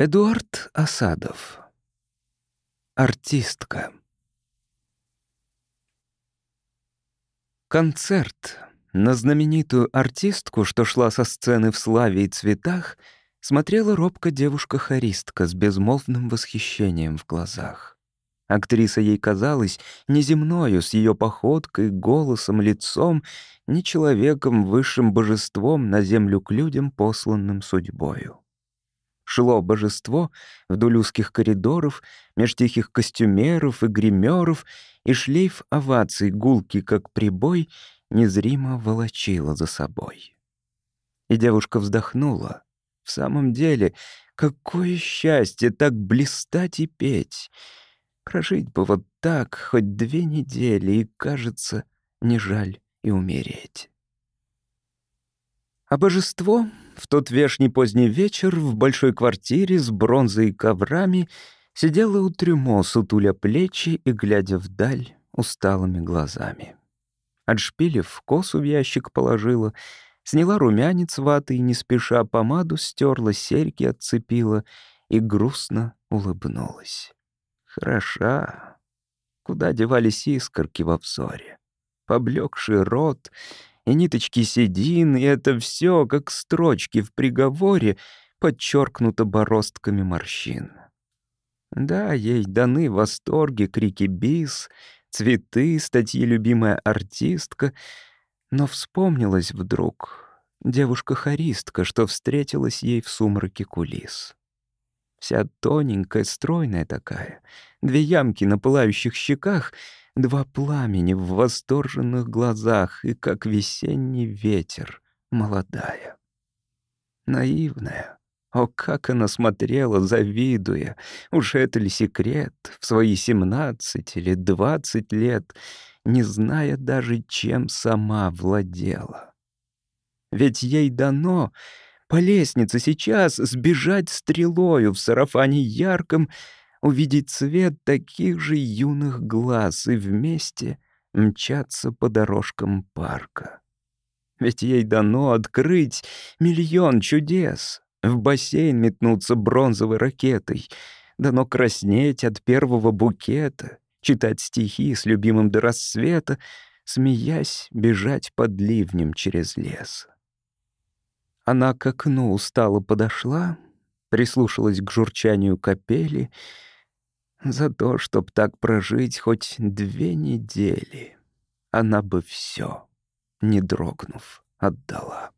Эдуард Осадов. Артистка. Концерт на знаменитую артистку, что шла со сцены в славе и цветах, смотрела робко девушка-хористка с безмолвным восхищением в глазах. Актриса ей казалась неземною, с ее походкой, голосом, лицом, не человеком, высшим божеством на землю к людям, посланным судьбою шло божество вдоль узких коридоров, меж тихих костюмеров и гримеров, и шлейф оваций, гулки как прибой, незримо волочила за собой. И девушка вздохнула. В самом деле, какое счастье так блистать и петь! Прожить бы вот так хоть две недели, и, кажется, не жаль и умереть. А божество в тот вешний поздний вечер в большой квартире с бронзой и коврами сидела у трюмо, сутуля плечи и глядя вдаль усталыми глазами. Отшпилев, косу в ящик положила, сняла румянец ватой, не спеша помаду стерла, серьги отцепила и грустно улыбнулась. Хороша. Куда девались искорки во взоре? Поблекший рот и ниточки седин, и это все, как строчки в приговоре, подчеркнуто бороздками морщин. Да, ей даны восторги, крики бис, цветы, статьи «Любимая артистка», но вспомнилась вдруг девушка-хористка, что встретилась ей в сумраке кулис. Вся тоненькая, стройная такая, две ямки на пылающих щеках — Два пламени в восторженных глазах и, как весенний ветер, молодая. Наивная. О, как она смотрела, завидуя. Уж это ли секрет, в свои семнадцать или двадцать лет, не зная даже, чем сама владела. Ведь ей дано по лестнице сейчас сбежать стрелою в сарафане ярком — увидеть цвет таких же юных глаз и вместе мчаться по дорожкам парка. Ведь ей дано открыть миллион чудес, в бассейн метнуться бронзовой ракетой, дано краснеть от первого букета, читать стихи с любимым до рассвета, смеясь, бежать под ливнем через лес. Она к окну устало подошла, прислушалась к журчанию капели. За то, чтоб так прожить хоть две недели, она бы все, не дрогнув, отдала.